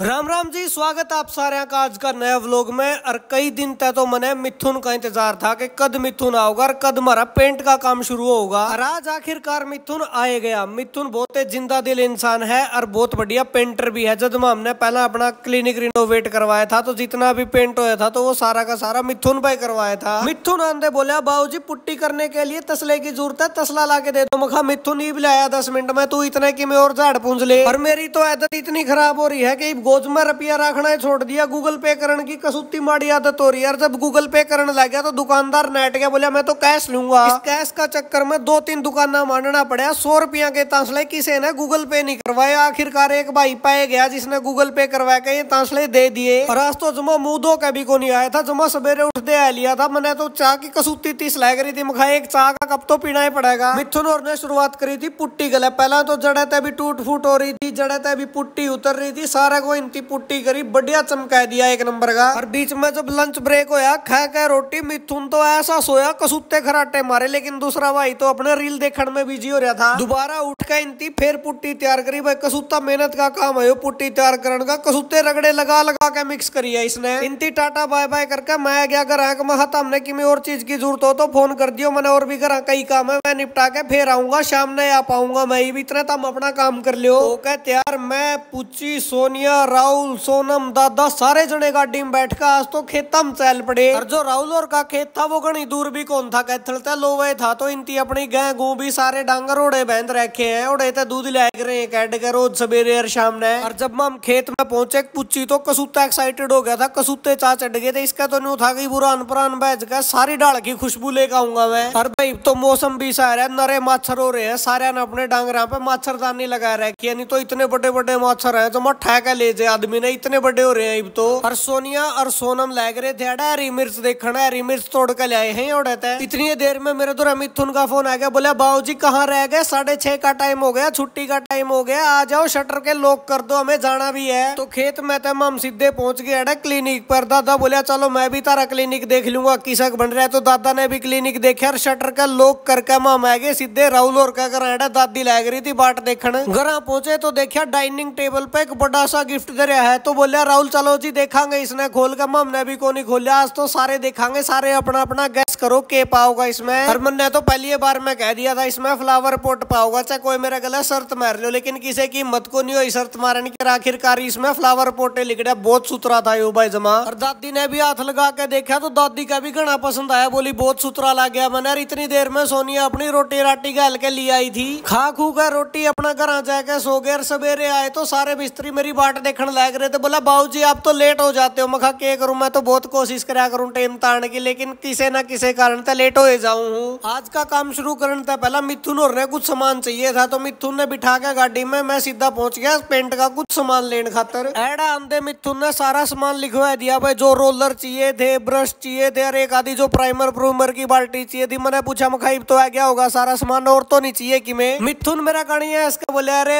राम राम जी स्वागत आप सारे का आज का नया व्लॉग में और कई दिन तय तो मैंने मिथुन का इंतजार था कि कद मिथुन आओगा और कद मारा पेंट का काम शुरू होगा और आज आखिरकार मिथुन आए गया मिथुन बहुत ही जिंदा दिल इंसान है और बहुत बढ़िया पेंटर भी है जब हमने पहला अपना क्लिनिक रिनोवेट करवाया था तो जितना भी पेंट होया था तो वो सारा का सारा मिथुन भाई करवाया था मिथुन आंधे बोलिया बाबू जी पुट्टी करने के लिए तसले की जरूरत है तसला ला के दे दो मखा मिथुन ही बुलाया दस मिनट में तू इतने की मैं और झाड़ पूंज ले और मेरी तो आदत इतनी खराब हो रही है की गोज में रुपया रखना है छोड़ दिया गूगल पे करने की कसूती माड़ी आदत हो रही यार जब गूगल पे करने लग गया तो दुकानदार नेट गया बोला मैं तो कैश लूंगा इस कैश का चक्कर में दो तीन दुकाना मानना पड़ा सौ रुपया के तांसले किसी ने गूगल पे नहीं करवाया आखिरकार एक भाई पाए गया जिसने गूगल पे करवाया के ये तांसले दे दिए और आज तो जमा मुंह धो के भी को नहीं आया था जमा सवेरे उठते आ लिया था मैंने तो चाह की कसूती तीस ला करी थी मखा एक चाह का कब तो पीना ही पड़ेगा मिथुन और ने शुरुआत करी थी पुट्टी गले पहला तो जड़े ते भी टूट फूट हो रही थी जड़े ते भी पुट्टी उतर रही थी सारा कोई इनकी पुट्टी करी बढ़िया चमका दिया एक नंबर का और बीच में जब लंच ब्रेक होया खा खा रोटी मिथुन तो ऐसा सोया कसूते खराटे मारे लेकिन दूसरा भाई तो अपने रील देखने में बिजी हो रहा था दोबारा उठ के इनती फिर पुट्टी तैयार करी भाई कसूता मेहनत का काम है पुट्टी तैयार करण का कसूते रगड़े लगा लगा के मिक्स करी है इसने इनती टाटा बाय बाय करके मैं गया घर आके मैं हमने की और चीज की जरूरत हो तो फोन कर दियो मैंने और भी घर कई काम है मैं निपटा के फिर आऊंगा शाम ने आ पाऊंगा मैं भी इतना तम अपना काम कर लियो ओके तो तैयार मैं पूछी सोनिया राहुल सोनम दादा सारे जने गाड़ी में बैठ का आज तो खेता में चल पड़े और जो राहुल और का खेत था वो घनी दूर भी कौन था कैथल था लो वे था तो इनकी अपनी गह गु भी सारे डांगर ओडे बहन रखे है ओढ़े थे दूध ले रहे हैं कैट के रोज सवेरे और शाम ने और जब हम खेत में पहुंचे पुची तो कसूता एक्साइटेड हो गया था कसूते चा चढ़ गए थे इसका तो नहीं था कि बुरा अनपरान बैच का सारी डाल की खुशबू लेकर आऊंगा मैं और भाई तो मौसम भी सा रहा है नरे माछर हो रहे हैं सारे ने अपने डांगरा पे मच्छरदानी लगा रखी है नहीं तो इतने बड़े बड़े मच्छर है जो मैं ठहका ले भेजे आदमी ने इतने बड़े हो रहे हैं अब तो और सोनिया और सोनम लग रहे थे हरी मिर्च देखना हरी मिर्च तोड़ कर लाए हैं और इतनी देर में मेरे तो रमित का फोन आ गया बोला बाबू जी कहाँ रह गए साढ़े छह का टाइम हो गया छुट्टी का टाइम हो गया आ जाओ शटर के लॉक कर दो हमें जाना भी है तो खेत में तम तो हम सीधे पहुंच गए क्लिनिक पर दादा बोला चलो मैं भी तारा क्लिनिक देख लूंगा किसक बन रहा है तो दादा ने भी क्लिनिक देखा और शटर का लॉक करके हम आ गए सीधे राहुल और का करा दादी लग रही थी बाट देखने घर पहुंचे तो देखा डाइनिंग टेबल पे एक बड़ा सा गिफ्ट गिफ्ट धरे है तो बोलिया राहुल चलो जी देखा इसने खोल के हमने भी को नहीं खोलिया आज तो सारे देखा सारे अपना अपना करो के पाओगा इसमें हरमन ने तो पहली बार में कह दिया था इसमें फ्लावर पोट पाओगा चाहे अच्छा, कोई मेरा गला शर्त मार लो लेकिन किसी की मत को नहीं हो शर्त मारने की आखिरकार इसमें फ्लावर पोटे लिख बहुत सुथरा था यो भाई जमा और दादी ने भी हाथ लगा के देखा तो दादी का भी घना पसंद आया बोली बहुत सुथरा लग गया मैंने इतनी देर में सोनिया अपनी रोटी राटी गल के लिए आई थी खा खू कर रोटी अपना घर जाके सो गए सवेरे आए तो सारे मिस्त्री मेरी बाट देखने लग रहे थे बोला बाबू जी आप तो लेट हो जाते हो मखा के करूं मैं तो बहुत कोशिश करा करूं टेम ताड़ने की लेकिन किसी ना किसी से कारण था लेट हो जाऊ हूँ आज का काम शुरू करने था पहला मिथुन और कुछ सामान चाहिए था तो मिथुन ने बिठा के गाड़ी में मैं सीधा पहुंच गया पेंट का कुछ सामान लेने खातर एडा आंधे मिथुन ने सारा सामान लिखवा दिया भाई जो रोलर चाहिए थे ब्रश चाहिए थे और एक आधी जो प्राइमर प्रूमर की बाल्टी चाहिए थी मैंने पूछा मखाइब तो आ गया होगा सारा सामान और तो नहीं चाहिए कि मैं मिथुन मेरा कड़ी है इसका बोले अरे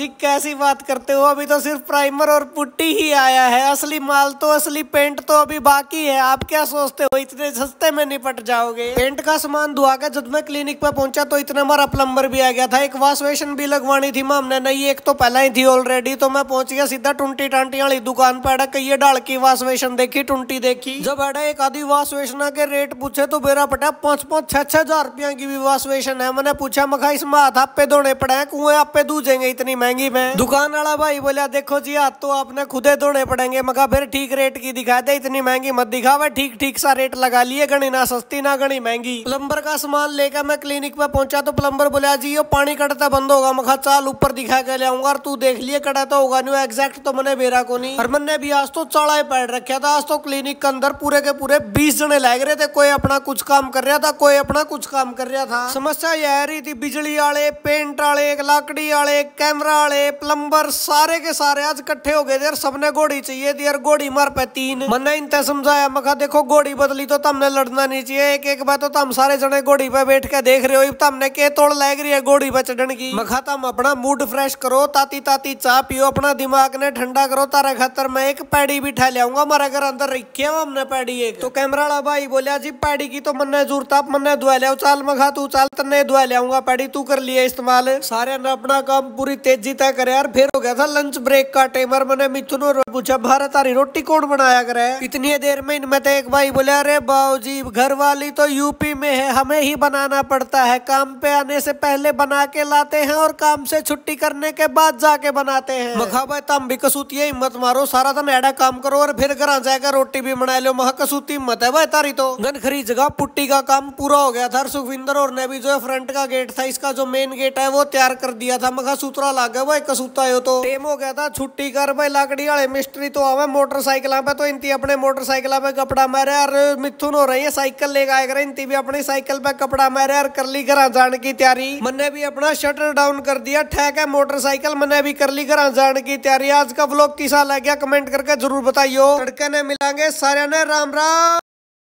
जी कैसी बात करते हो अभी तो सिर्फ प्राइमर और पुट्टी ही आया है असली माल तो असली पेंट तो अभी बाकी है आप क्या सोचते हो इतने सस्ते में नहीं फट जाओगे पेंट का सामान धुआ के जब मैं क्लिनिक पे पहुंचा तो इतने हमारा प्लम्बर भी आ गया था एक वॉश बेसन भी लगवानी थी मैं हमने नहीं एक तो पहला ही थी ऑलरेडी तो मैं पहुंच गया सीधा टूंटी टांटी वाली दुकान पर अड़क कहिए डाल की वॉश बेसन देखी टूंटी देखी जब अड़ा एक आधी वॉश बेसन के रेट पूछे तो मेरा पटा पांच पांच छह छह हजार रुपया की भी वॉश बेसन है मैंने पूछा मखा इसमें हाथ आप पे धोने पड़े हैं कुएं आप पे दूजेंगे इतनी महंगी में दुकान वाला भाई बोला देखो जी हाथ तो आपने खुदे धोने पड़ेंगे मखा फिर ठीक रेट की दिखा दे इतनी महंगी मत दिखावे ठीक ठीक सा रेट लगा लिए गणिना सस्ती ना गणी महंगी प्लम्बर का सामान लेकर मैं क्लिनिक में पहुंचा तो प्लम्बर बोला जी ये पानी कटता बंद होगा मखा चाल ऊपर दिखा के ले आऊंगा तू देख लिए कटा तो होगा नहीं एग्जैक्ट तो मैंने बेरा को नहीं और मैंने भी आज तो चाड़ा ही पैड रखा था आज तो क्लिनिक के अंदर पूरे के पूरे बीस जने लग रहे थे कोई अपना कुछ काम कर रहा था कोई अपना कुछ काम कर रहा था समस्या यह रही थी बिजली आले पेंट आले लाकड़ी आले कैमरा वाले प्लम्बर सारे के सारे आज कट्ठे हो गए थे यार सबने घोड़ी चाहिए थी यार घोड़ी मार पे तीन मैंने इनते समझाया मखा देखो घोड़ी बदली तो तुमने लड़ना नहीं चाहिए एक एक बात तो हम सारे जने घोड़ी पे बैठ के देख रहे हो तो हमने के तोड़ लग रही है घोड़ी पे चढ़ की मखा तुम अपना मूड फ्रेश करो ताती ताती चाह पियो अपना दिमाग ने ठंडा करो तारे खातर मैं एक पैड़ी भी ठह लियाऊंगा हमारे घर अंदर रखे हो हमने पैड़ी एक तो कैमरा वाला भाई बोलिया जी पैड़ी की तो मन जरूरत आप मन्ने धुआ लिया चाल मखा तू चाल तने दुआ लियाऊंगा पैड़ी तू कर लिया इस्तेमाल सारे ने अपना काम पूरी तेजी तय कर यार फिर हो गया था लंच ब्रेक का टाइमर मैंने मिथुन और पूछा भारत तारी रोटी कौन बनाया करे इतनी देर में इनमें तो एक भाई बोले अरे बाबू जी घर घरवाली तो यूपी में है हमें ही बनाना पड़ता है काम पे आने से पहले बना के लाते हैं और काम से छुट्टी करने के बाद जाके बनाते हैं मखा भाई तम भी कसूती है हिम्मत मारो सारा दिन ऐडा काम करो और फिर घर जाकर रोटी भी बना लो महा कसूती हिम्मत है भाई तारी तो गन खरी जगह पुट्टी का काम पूरा हो गया था सुखविंदर और ने भी जो फ्रंट का गेट था इसका जो मेन गेट है वो तैयार कर दिया था मखा सूत्रा ला गया भाई कसूता हो तो टेम हो गया था छुट्टी कर भाई लाकड़ी वाले मिस्त्री तो आवे मोटरसाइकिल पे तो इनती अपने मोटरसाइकिल पे कपड़ा मारे अरे मिथुन हो रही है साइकिल साइकिल लेगा आएगा इन भी अपनी साइकिल पे कपड़ा मारे और कर ली घर जाने की तैयारी मैंने भी अपना शटर डाउन कर दिया ठेक है मोटरसाइकिल मैंने भी कर ली घर जाने की तैयारी आज का ब्लॉग किसा लग गया कमेंट करके जरूर बताइयो लड़के ने मिलांगे सारे ने राम राम